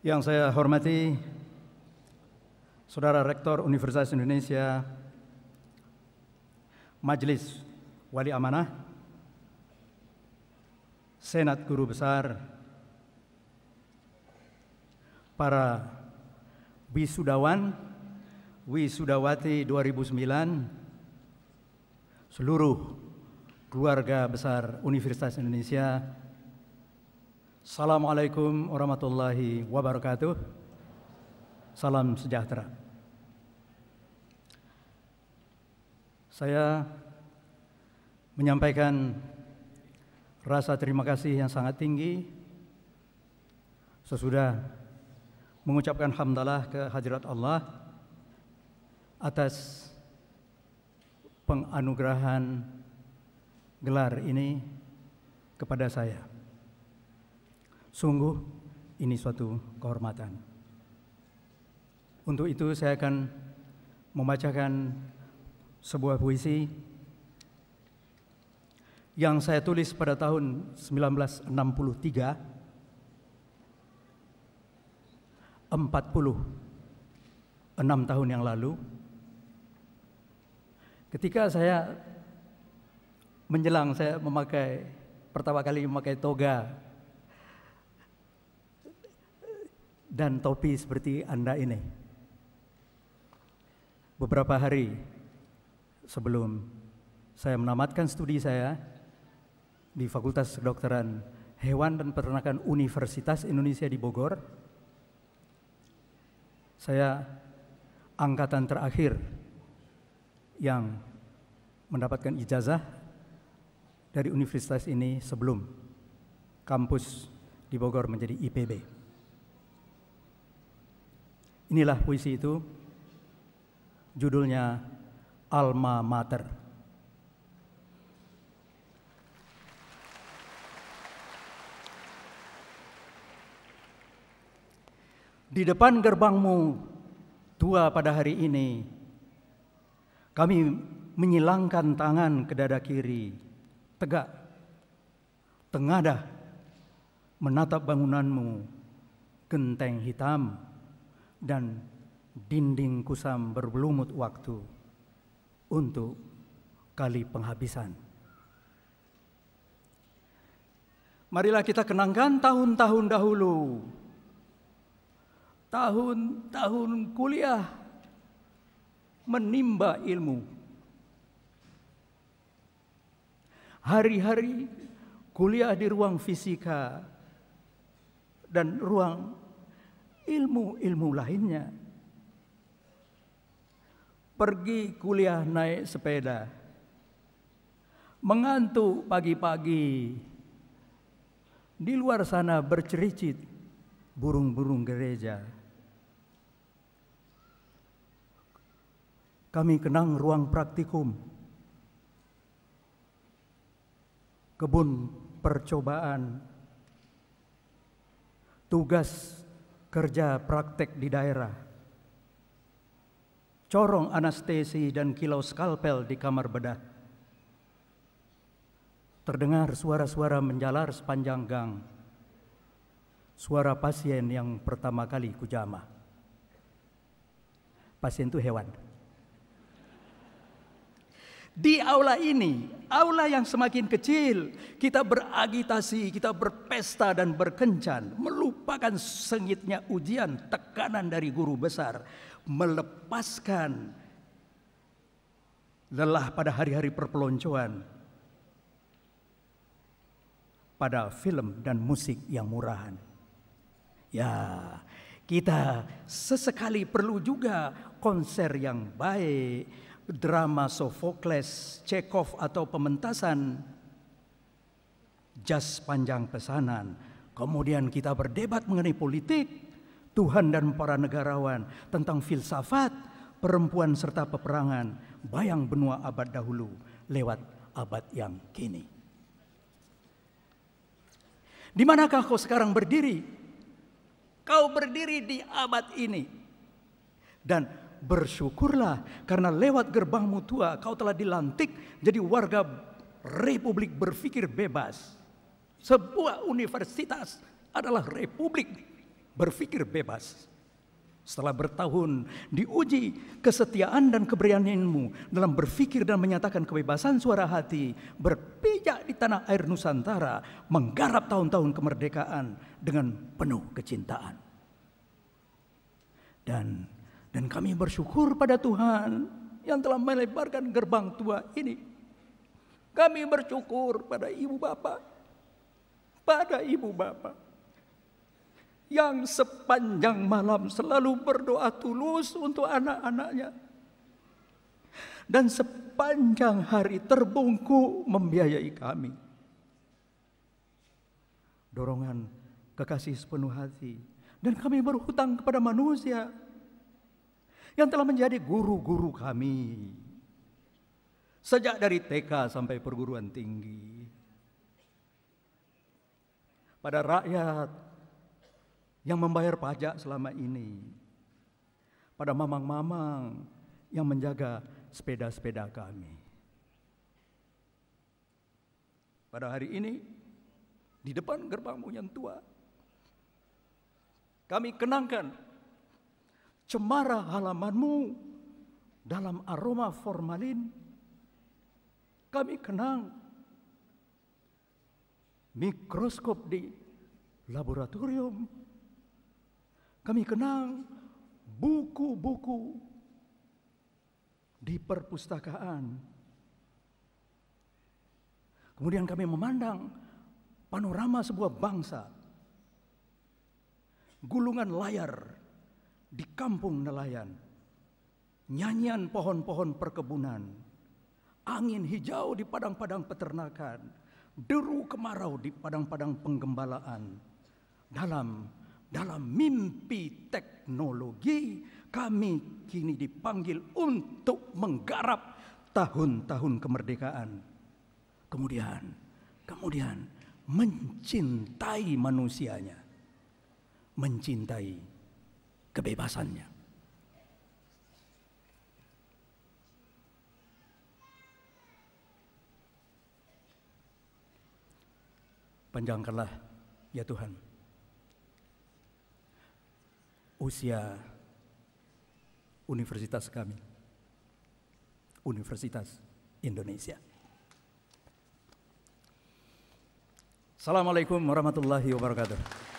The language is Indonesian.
Yang saya hormati Saudara Rektor Universitas Indonesia Majelis Wali Amanah Senat Guru Besar para wisudawan wisudawati 2009 seluruh keluarga besar Universitas Indonesia Assalamualaikum warahmatullahi wabarakatuh. Salam sejahtera. Saya menyampaikan rasa terima kasih yang sangat tinggi sesudah mengucapkan hamdalah ke hadirat Allah atas penganugerahan gelar ini kepada saya. Sungguh ini suatu kehormatan. Untuk itu saya akan membacakan sebuah puisi yang saya tulis pada tahun 1963 46 tahun yang lalu ketika saya menjelang saya memakai pertama kali memakai toga dan topi seperti Anda ini. Beberapa hari sebelum saya menamatkan studi saya di Fakultas Kedokteran Hewan dan Peternakan Universitas Indonesia di Bogor, saya angkatan terakhir yang mendapatkan ijazah dari universitas ini sebelum kampus di Bogor menjadi IPB. Inilah puisi itu. Judulnya Alma Mater. Di depan gerbangmu tua pada hari ini, kami menyilangkan tangan ke dada kiri, tegak, tengadah, menatap bangunanmu, genteng hitam, dan dinding kusam berbelumut waktu untuk kali penghabisan. Marilah kita kenangkan tahun-tahun dahulu, tahun-tahun kuliah menimba ilmu. Hari-hari kuliah di ruang fisika dan ruang ilmu-ilmu lainnya. Pergi kuliah naik sepeda. Mengantuk pagi-pagi. Di luar sana bercericit burung-burung gereja. Kami kenang ruang praktikum. Kebun percobaan. Tugas kerja praktek di daerah. Corong anestesi dan kilau skalpel di kamar bedah. Terdengar suara-suara menjalar sepanjang gang. Suara pasien yang pertama kali kujama. Pasien itu hewan. Di aula ini aula yang semakin kecil, kita beragitasi, kita berpesta dan berkencan, melupakan sengitnya ujian, tekanan dari guru besar, melepaskan lelah pada hari-hari perpeloncoan, pada film dan musik yang murahan. Ya, kita sesekali perlu juga konser yang baik, drama Sophokles, Chekhov atau pementasan jas panjang pesanan. Kemudian kita berdebat mengenai politik, Tuhan dan para negarawan, tentang filsafat, perempuan serta peperangan, bayang benua abad dahulu lewat abad yang kini. Di manakah kau sekarang berdiri? Kau berdiri di abad ini. Dan bersyukurlah karena lewat gerbangmu tua kau telah dilantik jadi warga republik berpikir bebas. Sebuah universitas adalah republik berpikir bebas. Setelah bertahun diuji kesetiaan dan keberanianmu dalam berpikir dan menyatakan kebebasan suara hati, berpijak di tanah air Nusantara, menggarap tahun-tahun kemerdekaan dengan penuh kecintaan. Dan dan kami bersyukur pada Tuhan yang telah melebarkan gerbang tua ini. Kami bersyukur pada ibu bapak, pada ibu bapak yang sepanjang malam selalu berdoa tulus untuk anak-anaknya. Dan sepanjang hari terbungku membiayai kami. Dorongan kekasih sepenuh hati. Dan kami berhutang kepada manusia yang telah menjadi guru-guru kami. Sejak dari TK sampai perguruan tinggi. Pada rakyat yang membayar pajak selama ini. Pada mamang-mamang yang menjaga sepeda-sepeda kami. Pada hari ini, di depan gerbangmu yang tua, kami kenangkan cemara halamanmu dalam aroma formalin. Kami kenang mikroskop di laboratorium. Kami kenang buku-buku di perpustakaan. Kemudian kami memandang panorama sebuah bangsa. Gulungan layar di kampung nelayan, nyanyian pohon-pohon perkebunan, angin hijau di padang-padang peternakan, deru kemarau di padang-padang penggembalaan. Dalam dalam mimpi teknologi kami kini dipanggil untuk menggarap tahun-tahun kemerdekaan. Kemudian, kemudian mencintai manusianya. Mencintai kebebasannya. Panjangkanlah ya Tuhan usia universitas kami. Universitas Indonesia. Assalamualaikum warahmatullahi wabarakatuh.